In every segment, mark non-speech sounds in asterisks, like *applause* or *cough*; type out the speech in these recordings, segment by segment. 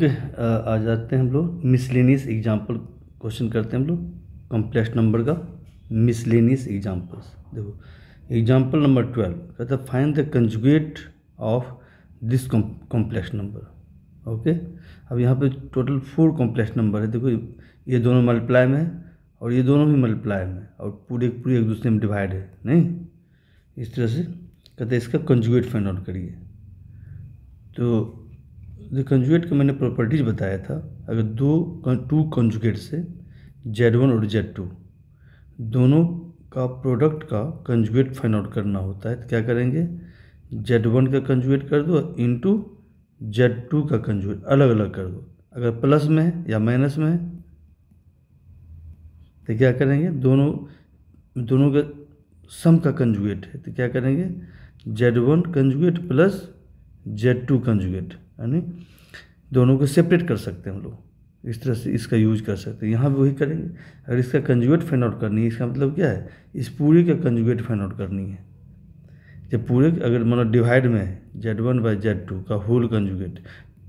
आ जाते हैं हम लोग मिसलेनियस एग्जाम्पल क्वेश्चन करते हैं हम लोग कॉम्प्लेक्स नंबर का मिसलेनियस एग्जाम्पल्स देखो एग्जाम्पल नंबर ट्वेल्व कहता है find the conjugate of this complex number okay अब यहाँ पे टोटल फोर कॉम्प्लेक्स नंबर है देखो ये दोनों मल्टीप्लाई में है और ये दोनों भी मल्टीप्लाई में और पूरे पूरे एक दूसरे में डिवाइड है नहीं इस तरह से कहते इसका कंजुगेट फाइंड आउट करिए तो द कंजुगेट का मैंने प्रॉपर्टीज़ बताया था अगर दो टू कंजुगेट से जेड वन और जेड टू दोनों का प्रोडक्ट का कंजुगेट फाइंड आउट करना होता है तो क्या करेंगे जेड वन का कंजुगेट कर दो इंटू जेड टू का कंजुगेट अलग अलग कर दो अगर प्लस में है या माइनस में है तो क्या करेंगे दोनों दोनों का सम का कंजुगेट है तो क्या करेंगे Z one conjugate plus Z two conjugate यानी दोनों को सेपरेट कर सकते हैं हम लोग इस तरह से इसका यूज कर सकते हैं यहाँ भी वही करेंगे अगर इसका कंजुगेट फाइंड आउट करनी है इसका मतलब क्या है इस पूरे का कंजुगेट फाइंड आउट करनी है जब पूरे अगर मानो डिवाइड में है Z one by Z two का होल कंजुगेट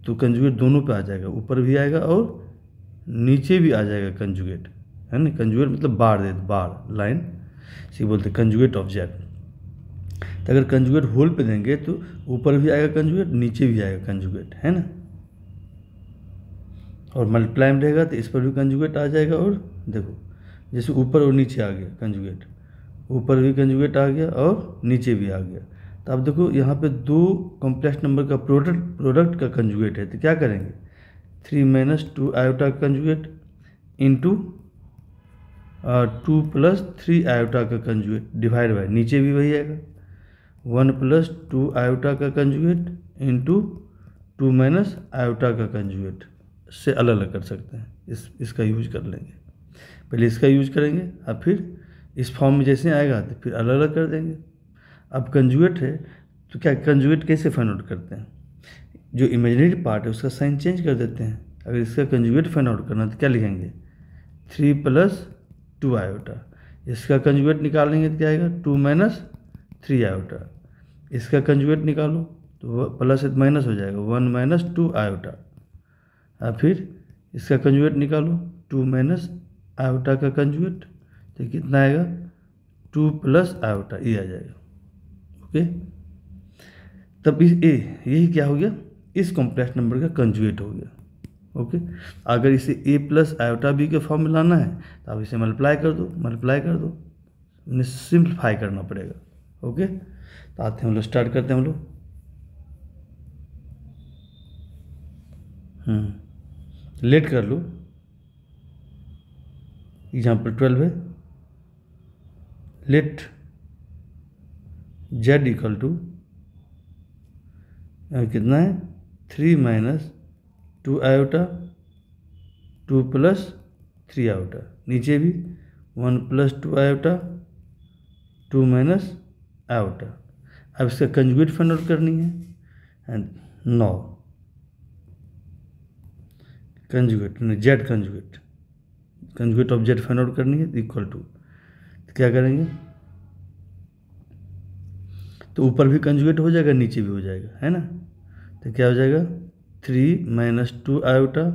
तो कंजुगेट दोनों पे आ जाएगा ऊपर भी आएगा और नीचे भी आ जाएगा कंजुगेट है ना कंजुगेट मतलब बार दे बार लाइन इसी बोलते कंजुगेट ऑफ जेड तो अगर कंजुगेट होल पे देंगे तो ऊपर भी आएगा कंजुगेट नीचे भी आएगा कंजुगेट है ना और मल्टीप्लाई में रहेगा तो इस पर भी कंजुगेट आ जाएगा और देखो जैसे ऊपर और नीचे आ गया कंजुगेट ऊपर भी कंजुगेट आ गया और नीचे भी आ गया तो आप देखो यहाँ पे दो कॉम्प्लेक्स नंबर का प्रोडक्ट प्रोडक्ट का कंजुगेट है तो क्या करेंगे three minus two iota conjugate into two plus three iota का कंजुगेट डिवाइड बाय नीचे भी वही आएगा वन प्लस टू आयोटा का conjugate into two minus iota का कंजुगेट से अलग अलग कर सकते हैं इस इसका यूज कर लेंगे पहले इसका यूज करेंगे और फिर इस फॉर्म में जैसे आएगा तो फिर अलग अलग कर देंगे अब कंजुएट है तो क्या कंजुएट कैसे फाइंड आउट करते हैं जो इमेजनरी पार्ट है उसका साइन चेंज कर देते हैं अगर इसका कंजुएट फाइंड आउट करना तो क्या लिखेंगे थ्री प्लस टू आयोटा इसका कंजुएट निकालेंगे तो क्या आएगा टू माइनस थ्री आयोटा इसका कंजुगेट निकालो तो प्लस माइनस हो जाएगा वन माइनस टू आयोटा और फिर इसका कंजुगेट निकालो टू माइनस आयोटा का कंजुगेट तो कितना आएगा टू प्लस आयोटा ये आ जाएगा ओके तब इस ए यही क्या हो गया इस कॉम्प्लेक्स नंबर का कंजुगेट हो गया ओके अगर इसे ए प्लस आयोटा बी के फॉर्म में लाना है तो आप इसे मल्टीप्लाई कर दो मल्टीप्लाई कर दो सिंप्लीफाई करना पड़ेगा ओके तो आते हैं हम लोग स्टार्ट करते हैं हम लोग लेट हम्म, कर लो एग्जाम्पल ट्वेल्व है लेट जेड इक्वल टू कितना है three minus two iota two plus three iota नीचे भी one plus two iota two minus iota अब इसका कंजुगेट फाइंड आउट करनी है and now conjugate z conjugate conjugate of z find out करनी है इक्वल टू तो क्या करेंगे तो ऊपर भी कंजुगेट हो जाएगा नीचे भी हो जाएगा है ना तो क्या हो जाएगा three minus two iota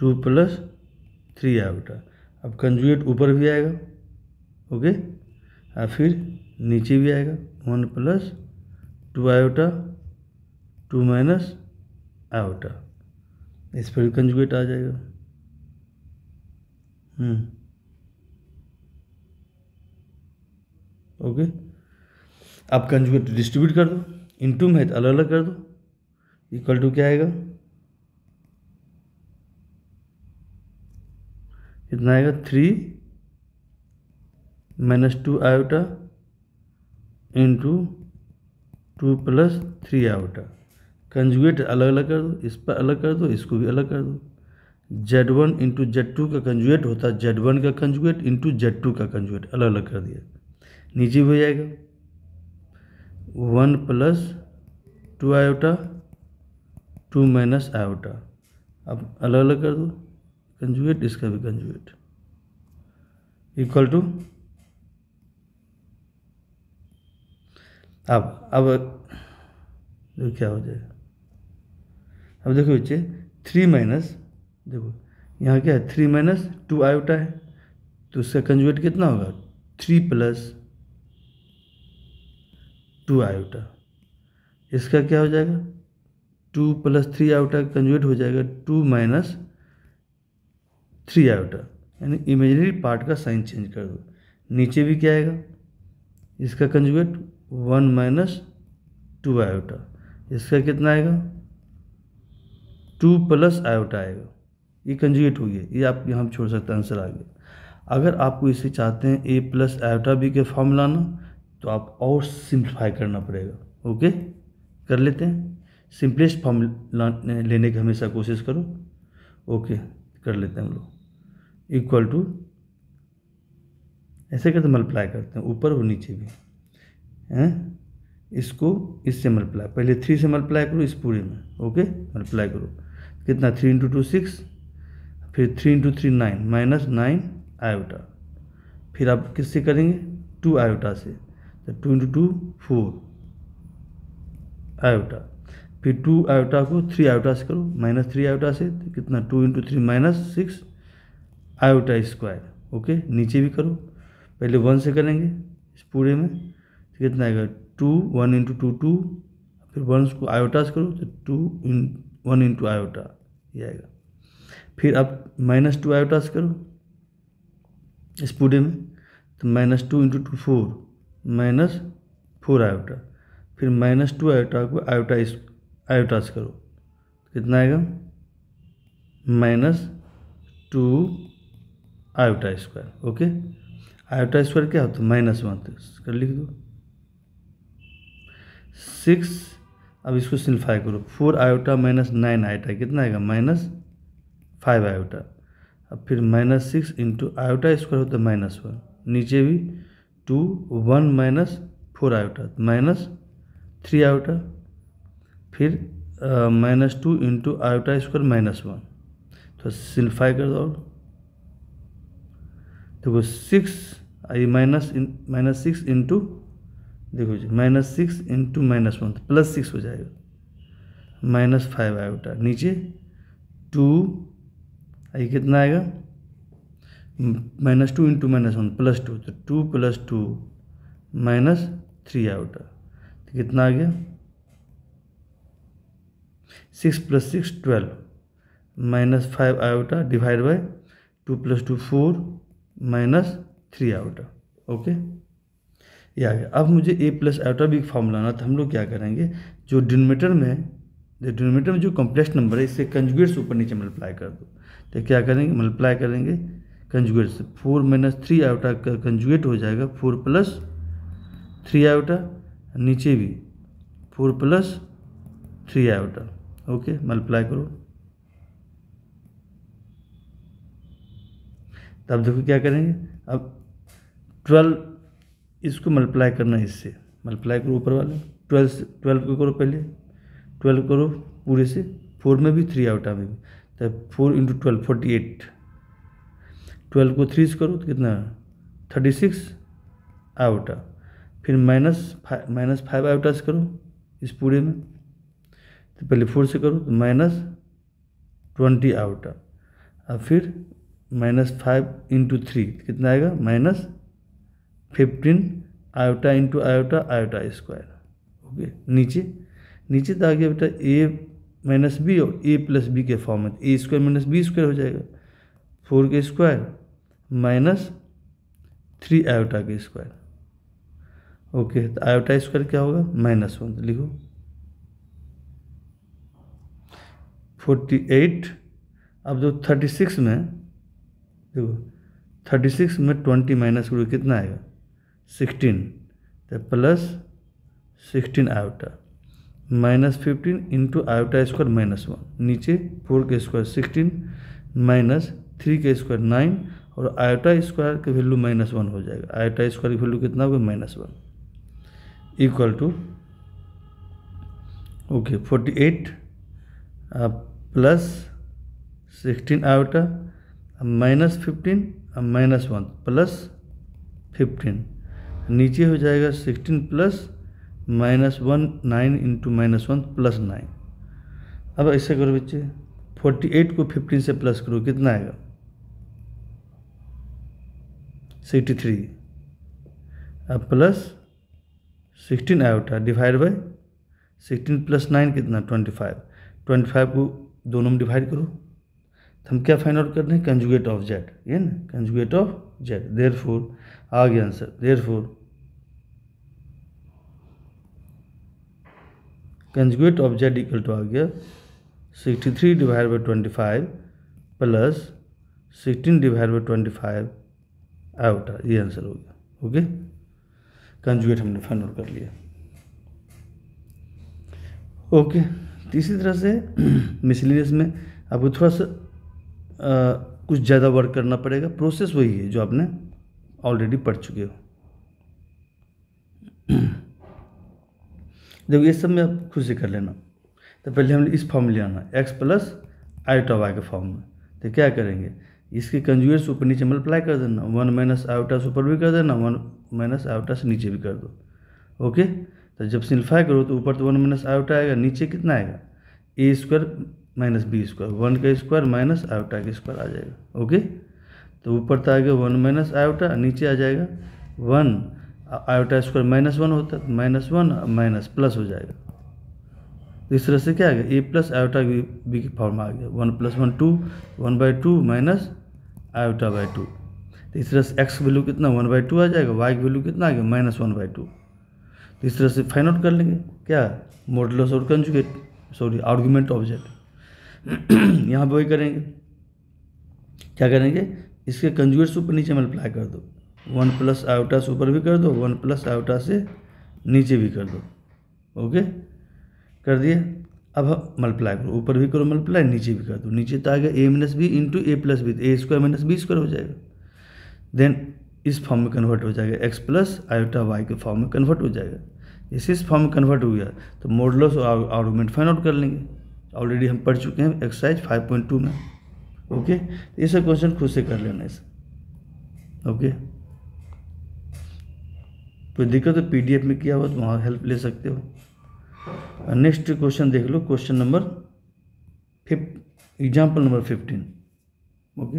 two plus three iota अब कंजुगेट ऊपर भी आएगा ओके और फिर नीचे भी आएगा one plus two iota two minus iota इस पर भी कंजुगेट आ जाएगा ओके हम्म। आप कंजुगेट डिस्ट्रीब्यूट कर दो इंटू में तो अलग अलग कर दो इक्वल टू क्या आएगा कितना आएगा three minus two iota into two plus three iota conjugate अलग अलग कर दो इस पर अलग कर दो इसको भी अलग कर दो z one into Z two का कंजुगेट होता है जेड वन का कंजुगेट इंटू जेड टू का कंजुगेट अलग अलग कर दिया नीचे भी हो जाएगा one plus two iota two minus iota अब अलग अलग कर दो कंजुगेट इसका भी कंजुगेट इक्वल टू अब अब क्या हो जाएगा अब देखो बच्चे थ्री माइनस देखो यहाँ क्या है थ्री माइनस टू आयोटा है तो उसका कंजुएट कितना होगा थ्री प्लस टू आयोटा इसका क्या हो जाएगा two plus three iota conjugate हो जाएगा टू माइनस थ्री आयोटा यानी इमेजनरी पार्ट का साइन चेंज कर दो नीचे भी क्या आएगा इसका conjugate one minus two iota इसका कितना आएगा टू प्लस आयोटा आएगा ये कंजुगेट हो गया ये आप यहाँ छोड़ सकते हैं आंसर आ गया अगर आपको इसे चाहते हैं ए प्लस आयोटा बी के फॉर्म लाना तो आप और सिंप्लीफाई करना पड़ेगा ओके कर लेते हैं सिंपलेस्ट फॉर्म लेने की हमेशा कोशिश करो ओके कर लेते हैं हम लोग इक्वल टू ऐसे करते मल्टीप्लाई करते हैं ऊपर और नीचे भी हैं इसको इससे मल्टीप्लाई पहले थ्री से मल्टीप्लाई करो इस पूरे में ओके मल्टीप्लाई करो कितना थ्री इंटू टू सिक्स फिर three into three nine minus nine iota फिर आप किससे करेंगे टू आयोटा से तो two into two four iota फिर टू आयोटा को थ्री आयोटा से करो माइनस थ्री आयोटा से तो कितना two into three minus six iota square okay नीचे भी करो पहले वन से करेंगे इस पूरे में कितना आएगा two one into two two फिर वन को आयोटा से करो तो two in one into iota ये आएगा फिर आप माइनस टू आयोटा से करो इस पूरे में तो minus two into two four minus four iota फिर माइनस टू आयोटा को आयोटा इस आयोटा से करो कितना आएगा minus two iota square okay iota square क्या होता है माइनस वन कर लिख दो सिक्स अब इसको सिंप्लीफाई करो four iota minus nine iota कितना आएगा माइनस फाइव आयोटा अब फिर minus six into iota square होता है माइनस वन नीचे भी two one minus four iota minus three iota फिर minus two into iota square minus one तो सिंफाई कर दो देखो six minus minus six into देखो जी minus six into minus one plus six हो जाएगा माइनस फाइव आयोटा उठा नीचे टू आइए कितना आएगा minus two into minus one plus two तो two plus two minus three iota उठा तो कितना आ गया six plus six twelve minus five iota divide by two plus two four minus three iota okay ये आ गया अब मुझे a plus iota b form लाना तो हम लोग क्या करेंगे जो डिनोमीटर में डिनोमीटर में जो कॉम्प्लेक्स नंबर है इससे कंजुगेट से ऊपर नीचे मल्टीप्लाई कर दो तो क्या करेंगे मल्टीप्लाई करेंगे कंजुगेट से फोर माइनस थ्री आयोटा का कंजुगेट हो जाएगा फोर प्लस थ्री आयोटा नीचे भी four plus three iota okay multiply करो तब देखो क्या करेंगे अब ट्वेल्व इसको मल्टीप्लाई करना है इससे मल्टीप्लाई करो ऊपर वाले ट्वेल्व से ट्वेल्व को करो पहले ट्वेल्व करो पूरे से फोर में भी थ्री आउटा में भी तब four into twelve forty eight twelve को थ्री से करो तो कितना थर्टी सिक्स आउटा फिर minus five minus five iota से करो इस पूरे में तो पहले फोर से करो तो माइनस ट्वेंटी आउटा और फिर माइनस फाइव इंटू थ्री कितना आएगा minus fifteen iota into iota iota square okay नीचे नीचे तो आगे बेटा ए माइनस बी और ए प्लस बी के फॉर्म में a square minus b square हो जाएगा फोर के स्क्वायर माइनस थ्री आयोटा के स्क्वायर ओके तो आयोटा स्क्वायर क्या होगा माइनस वन तो लिखो फोर्टी एट अब जो थर्टी सिक्स में देखो थर्टी सिक्स में ट्वेंटी माइनस करो कितना आएगा सिक्सटीन तो plus sixteen iota minus fifteen into iota square minus one नीचे फोर के स्क्वायर सिक्सटीन माइनस थ्री के स्क्वायर नाइन और आयोटा स्क्वायर का वैल्यू माइनस वन हो जाएगा आयोटा स्क्वायर की वैल्यू कितना होगा minus one equal to okay forty eight plus sixteen iota minus fifteen minus one plus fifteen नीचे हो जाएगा sixteen plus minus one nine into minus one plus nine अब ऐसा करो बच्चे फोर्टी एट को फिफ्टीन से प्लस करो कितना आएगा सिक्सटी थ्री अब प्लस सिक्सटीन आया उठा divide by sixteen plus nine कितना ट्वेंटी फाइव ट्वेंटी फाइव को दोनों में डिवाइड करो तो हम क्या फाइंड आउट कर रहे हैं कंजुगेट ऑफ जेड ये ना कंजुगेट ऑफ देर फोर आ गया answer there conjugate of object equal to आ गया sixty three divide by twenty five plus sixteen divide by twenty five iota ये आंसर हो गया ओके कंजुएट हमने आउट कर लिया ओके okay. इसी तरह से मिसलिनियस *clears throat* में आपको थोड़ा सा कुछ ज़्यादा वर्क करना पड़ेगा प्रोसेस वही है जो आपने ऑलरेडी पढ़ चुके हो देखो *clears throat* ये सब में आप खुद से कर लेना तो पहले हम इस फॉर्म ले आना एक्स प्लस आयोटा वाई के फॉर्म में तो क्या करेंगे इसके कंजुएट्स ऊपर नीचे मल्टीप्लाई कर देना वन माइनस आयोटा से ऊपर भी कर देना वन माइनस आयोटा से नीचे भी कर दो ओके तो जब सिंप्लीफाई करो तो ऊपर तो वन माइनस आयोटा आएगा नीचे कितना आएगा a square minus b square one का स्क्वायर माइनस आयोटा का स्क्वायर आ जाएगा ओके तो ऊपर तो आ गया वन माइनस आयोटा नीचे आ जाएगा one iota square minus one होता है माइनस वन माइनस प्लस हो जाएगा इस तरह से क्या आ गया ए प्लस आयोटा बी की फॉर्म आ गया one plus one two one by two minus iota by two तो इस तरह से एक्स वैल्यू कितना वन बाई टू आ जाएगा वाई की वैल्यू कितना आ गया माइनस वन बाई टू तो इस तरह से फाइंड आउट कर लेंगे क्या मॉडलस और कंजुगेट सॉरी आर्ग्यूमेंट ऑब्जेक्ट *clears throat* यहाँ पर वही करेंगे क्या करेंगे इसके कंजुगेट्स ऊपर नीचे मल्टीप्लाई कर दो वन प्लस आयोटा से ऊपर भी कर दो वन प्लस आयोटा से नीचे भी कर दो ओके कर दिया अब मल्टीप्लाई करो ऊपर भी करो मल्टीप्लाई नीचे भी कर दो नीचे तो आ गया a minus b into a plus b a square minus b square हो जाएगा देन इस फॉर्म में कन्वर्ट हो जाएगा एक्स प्लस आयोटा वाई के फॉर्म में कन्वर्ट हो जाएगा जैसे इस फॉर्म में कन्वर्ट हो गया तो मॉडलस और आर्गूमेंट फाइंड आउट कर लेंगे ऑलरेडी हम पढ़ चुके हैं एक्सरसाइज 5.2 में ओके तो ये सब क्वेश्चन खुद से कर लेना इसे ओके कोई दिक्कत हो पीडीएफ में किया हुआ तो वहाँ हेल्प ले सकते हो नेक्स्ट क्वेश्चन देख लो question number fifth example number fifteen okay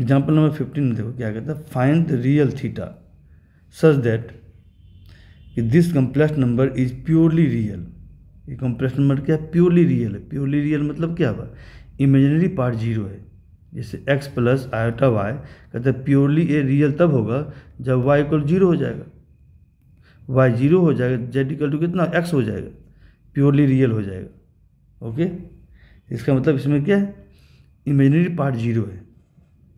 example number fifteen देखो क्या कहता है find the real theta such that कि this complex number is purely real ये कम्प्लेक्स नंबर क्या है प्योरली रियल है प्योरली रियल मतलब क्या हुआ इमेजनरी पार्ट जीरो है जैसे x प्लस आयोटा वाई कहते हैं प्योरली ये रियल तब होगा जब y इक्वल जीरो हो जाएगा y जीरो हो जाएगा z इक्वल टू कितना x हो जाएगा प्योरली रियल हो जाएगा ओके इसका मतलब इसमें क्या है इमेजनरी पार्ट जीरो है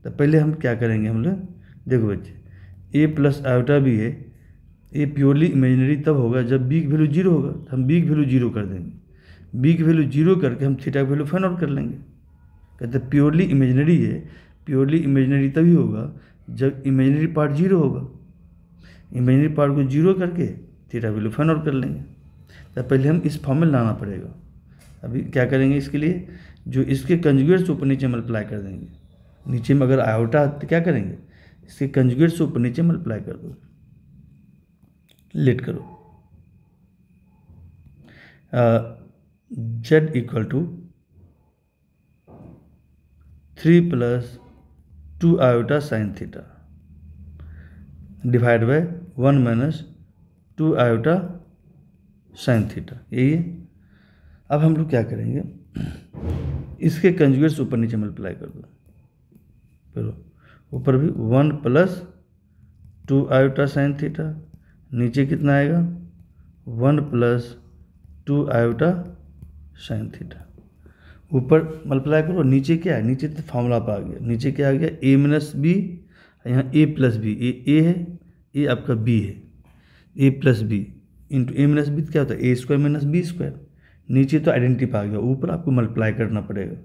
तो पहले हम क्या करेंगे हम लोग देखो बच्चे ए प्लस आयोटा भी है ये प्योरली इमेजनरी तब होगा जब बी की वैल्यू जीरो होगा तो हम बी की वैल्यू जीरो कर देंगे बी की वैल्यू जीरो करके हम थीटा की वैल्यू फाइन आउट कर लेंगे कहते प्योरली इमेजनरी है प्योरली इमेजनरी तभी होगा जब इमेजनरी पार्ट जीरो होगा इमेजनरी पार्ट को जीरो करके थीटा वैल्यू फाइन आउट कर लेंगे तो पहले हम इस फॉर्म में लाना पड़ेगा अभी क्या करेंगे इसके लिए जो इसके कंजुगेट्स ऊपर नीचे मल्टीप्लाई कर देंगे नीचे में अगर आयोटा तो क्या करेंगे इसके कंजुगेट्स ऊपर नीचे मल्टीप्लाई कर दो लेट करो z equal to three plus two iota sine theta divide by one minus two iota sine theta यही है अब हम लोग क्या करेंगे इसके कंजुगेट्स ऊपर नीचे मल्टीप्लाई कर दो ऊपर भी one plus two iota sine theta नीचे कितना आएगा one plus two iota sine theta ऊपर मल्टीप्लाई करो नीचे क्या है नीचे तो फार्मूला पर आ गया नीचे क्या आ गया ए माइनस बी यहाँ ए प्लस बी ए ए है ए आपका बी है a plus b into a minus b क्या होता है a square minus b square नीचे तो आइडेंटिटी पा गया ऊपर आपको मल्टीप्लाई करना पड़ेगा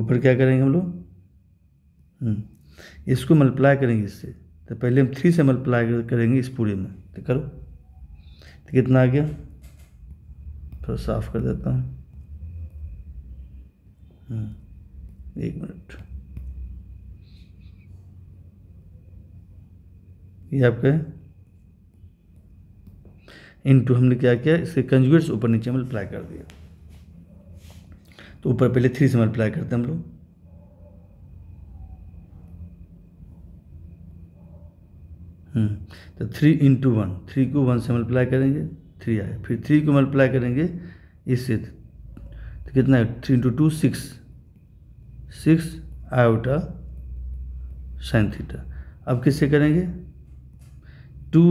ऊपर क्या करेंगे हम लोग हम्म, इसको मल्टीप्लाई करेंगे इससे तो पहले हम थ्री से मल्टीप्लाई करेंगे इस पूरे में तो करो तो कितना आ गया थोड़ा साफ कर देता हूँ हाँ, एक मिनट ये आपके इनटू हमने क्या किया इसके कंजुगेट्स ऊपर नीचे मल्टीप्लाई कर दिया तो ऊपर पहले थ्री से मल्टीप्लाई करते हैं हम लोग हम्म। तो थ्री इंटू वन थ्री को वन से मल्टीप्लाई करेंगे थ्री आए फिर थ्री को मल्टीप्लाई करेंगे इससे तो कितना है three into two six six iota sine theta अब किससे करेंगे टू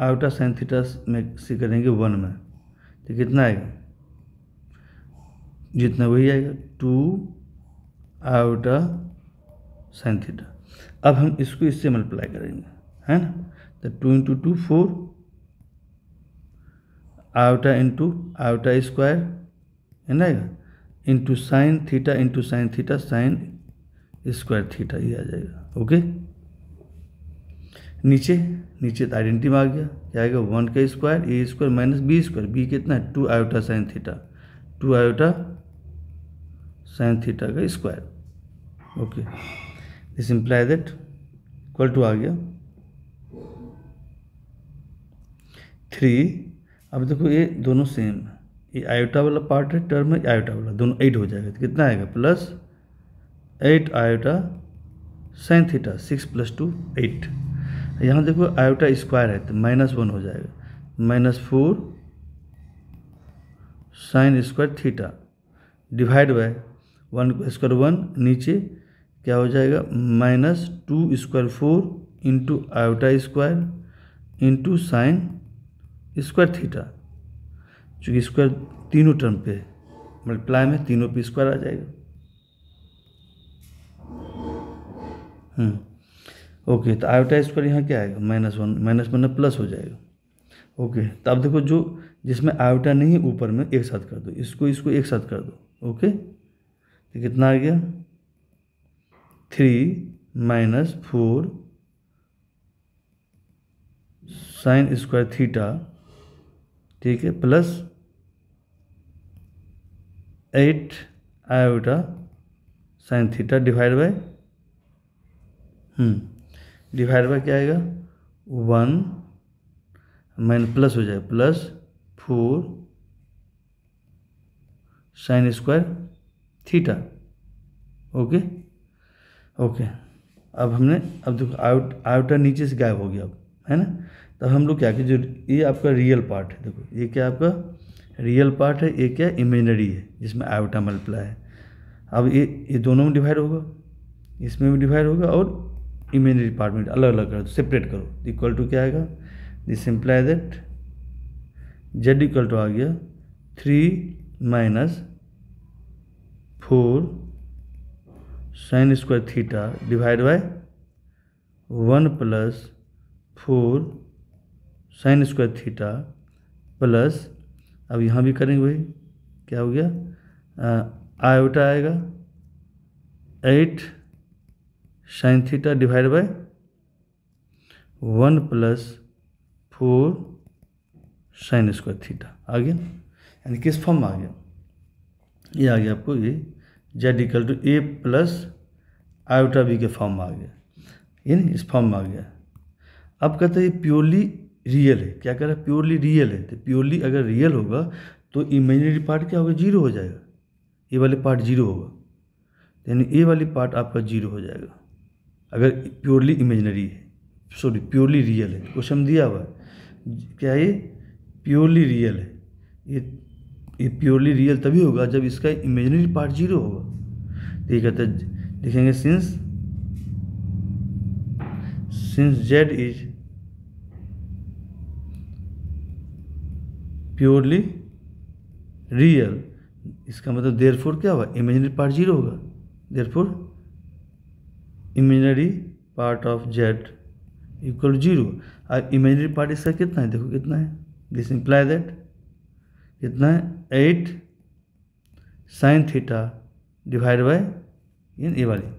आयोटा साइन थीटा में से करेंगे वन में तो कितना आएगा जितना वही आएगा टू आयोटा साइन थीटा अब हम इसको इससे मल्टीप्लाई करेंगे है ना तो two into two four iota into iota square है ना into sine theta into sine theta sine square theta ये आ जाएगा ओके नीचे नीचे तो आइडेंटिटी में आ गया क्या आएगा वन का square a square minus b square b कितना है two iota sine theta two iota sine theta का square okay this imply that equal to आ गया थ्री अब देखो ये दोनों सेम ये आयोटा वाला पार्ट है टर्म है आयोटा वाला दोनों एट हो जाएगा तो कितना आएगा plus eight iota sine theta six plus two eight यहाँ देखो आयोटा स्क्वायर है तो माइनस वन हो जाएगा minus four sine square theta divide by one square one नीचे क्या हो जाएगा minus two square four into iota square into sine square theta चूँकि स्क्वायर तीनों टर्म पे मल्टीप्लाई में तीनों पे स्क्वायर आ जाएगा हम्म, ओके तो आयोटा स्क्वायर यहाँ क्या आएगा minus one minus one plus हो जाएगा ओके तो अब देखो जो जिसमें आयोटा नहीं ऊपर में एक साथ कर दो इसको इसको एक साथ कर दो ओके तो कितना आ गया three minus four sine square theta ठीक है plus eight iota sine theta divide by divide by क्या आएगा वन माइन प्लस हो जाएगा plus four sine square theta okay okay अब हमने अब देखो आउट आयोटा नीचे से गायब हो गया अब है ना तब तो हम लोग क्या कि जो ये आपका रियल पार्ट है देखो ये क्या आपका रियल पार्ट है ये क्या इमेजनरी है जिसमें आयोटा मल्टीप्लाई है अब ये ये दोनों में डिवाइड होगा इसमें भी डिवाइड होगा और इमेजनरी पार्ट में अलग अलग करो सेपरेट तो करो इक्वल टू क्या आएगा this imply that z equal to आ गया three minus four sine square theta divide by one plus four sine square theta plus अब यहाँ भी करेंगे भाई क्या हो गया आयोटा आएगा eight sine theta divide by one plus four sine square theta आ गया यानी किस फॉर्म में आ गया ये आ गया आपको ये Z equal to A plus iota B के फॉर्म में आ गया ये नहीं इस फॉर्म में आ गया अब कहते हैं प्योरली रियल है क्या कह रहा है प्योरली रियल है तो प्योरली अगर रियल होगा तो इमेजनरी पार्ट क्या होगा जीरो हो जाएगा ये वाले पार्ट जीरो होगा यानी ए वाली पार्ट आपका जीरो हो जाएगा अगर प्योरली इमेजनरी है सॉरी प्योरली रियल है क्वेश्चन दिया हुआ है क्या ये प्योरली रियल है ये ये प्योरली रियल तभी होगा जब इसका इमेजनरी पार्ट जीरो होगा तो ये कहते लिखेंगे since since Z is purely real इसका मतलब देर फोर क्या हुआ इमेजनरी पार्ट जीरो होगा therefore imaginary part of Z equal zero अब इमेजनरी पार्ट इसका कितना है देखो कितना है दिस इम्प्लाई दैट कितना है eight sine theta divide by इन ए वाली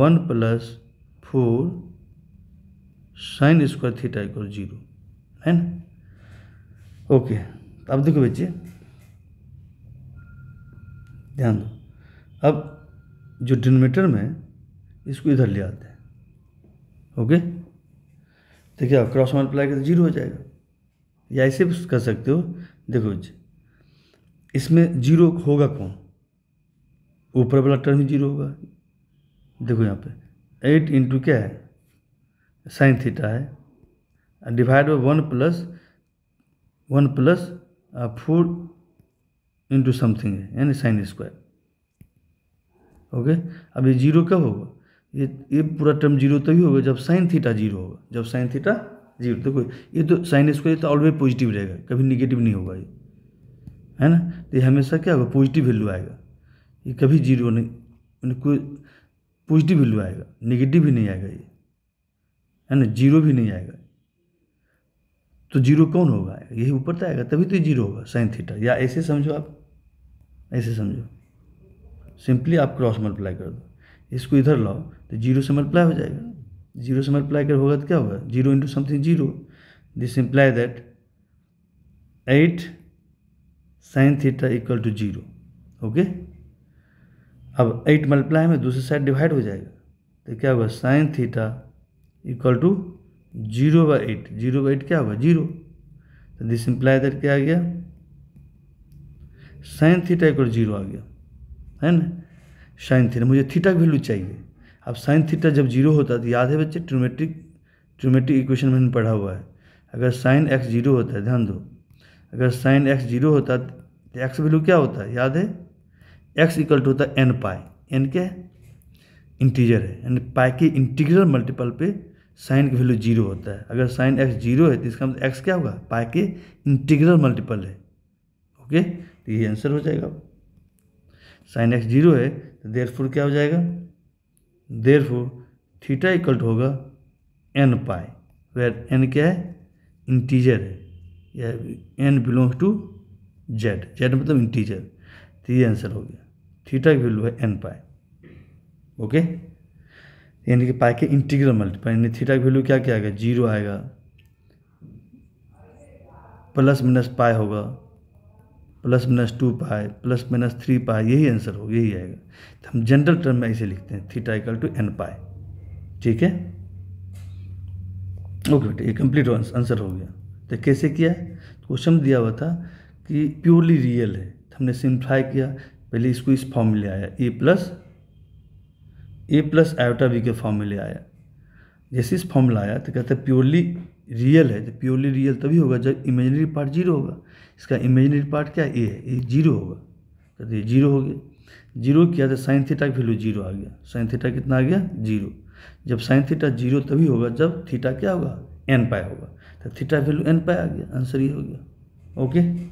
one plus four sine square theta equal zero है ना ओके अब देखो बच्चे ध्यान दो अब जो डिनोमीटर में इसको इधर ले आते हैं ओके देखिए आप क्रॉस मल्टीप्लाई करते तो जीरो हो जाएगा या ऐसे भी कर सकते हो देखो बच्चे इसमें जीरो होगा कौन ऊपर वाला टर्म ही जीरो होगा देखो यहाँ पे एट इंटू क्या है साइन थीटा है divide by one plus one plus four into something है यानी साइन स्क्वायर ओके अब ये जीरो कब होगा ये ये पूरा टर्म जीरो तभी होगा जब साइन थीटा जीरो होगा जब साइन थीटा जीरो देखो ये तो साइन स्क्वायर तो ऑलवेज पॉजिटिव रहेगा कभी निगेटिव नहीं होगा ये है ना तो ये हमेशा क्या होगा पॉजिटिव वैल्यू आएगा ये कभी जीरो नहीं कोई पॉजिटिव वैल्यू आएगा निगेटिव भी नहीं आएगा ये है ना जीरो भी नहीं आएगा तो जीरो कौन होगा यही ऊपर तो आएगा तभी तो जीरो होगा साइन थीटा या ऐसे समझो आप ऐसे समझो सिंपली आप क्रॉस मल्टीप्लाई कर दो इसको इधर लाओ तो जीरो से मल्टीप्लाई हो जाएगा जीरो से मल्टीप्लाई कर होगा तो क्या होगा zero into something zero this imply that eight sine theta equal to zero okay अब एट मल्टीप्लाई में दूसरे साइड डिवाइड हो जाएगा तो क्या होगा sine theta equal to zero by eight zero by eight क्या होगा जीरो तो दिस इम्प्लाई दैट क्या आ गया साइन थीटा एक और जीरो आ गया है ना साइन थीटा मुझे थीटा वैल्यू चाहिए अब साइन थीटा जब जीरो होता है तो याद है बच्चे ट्रोमेट्रिक ट्रोमेट्रिक इक्वेशन मैंने पढ़ा हुआ है अगर साइन एक्स जीरो होता है ध्यान दो अगर साइन एक्स जीरो होता तो एक्स वैल्यू क्या होता है याद है एक्स इक्वल टू होता है एन पाई एन क्या है इंटीजर है एन पाई के इंटीग्रल मल्टीपल पे साइन की वैल्यू जीरो होता है अगर साइन एक्स जीरो है तो इसका मतलब एक्स क्या होगा पाई के इंटीग्रल मल्टीपल है ओके तो ये आंसर हो जाएगा साइन एक्स जीरो है तो फोर क्या हो जाएगा फोर थीटा इक्वल टू होगा एन पाए वेर एन क्या है इंटीजर है या N belongs to Z Z मतलब इंटीजर तो ये आंसर हो गया थीटा की वैल्यू है एन पाए ओके यानी कि पाई के इंटीग्रल मल्टीप्लाई यानी थीटा की वैल्यू क्या क्या आएगा जीरो आएगा प्लस माइनस पाए होगा plus minus two pi plus minus three pi यही आंसर होगा यही आएगा तो हम जनरल टर्म में ऐसे लिखते हैं theta equal to n pi ठीक है ओके बेटा ये कंप्लीट आंसर हो गया तो कैसे किया तो क्वेश्चन दिया हुआ था कि प्योरली रियल है तो हमने सिंप्लाई किया पहले इसको इस फॉर्म में ले आया A plus A plus iota B के फॉर्म में ले आया जैसे इस फॉर्म आया तो कहते हैं प्योरली रियल है तो प्योरली रियल तभी होगा जब इमेजनरी पार्ट जीरो होगा इसका इमेजनरी पार्ट क्या ए है ए जीरो होगा कहते तो ये जीरो हो गया जीरो किया तो साइन थीटा की वैल्यू जीरो आ गया साइन थीटा कितना आ गया जीरो जब साइन थीटा जीरो तभी होगा जब थीटा क्या होगा एन पाए होगा तो थीटा वैल्यू एन पाए आ गया आंसर ये हो गया ओके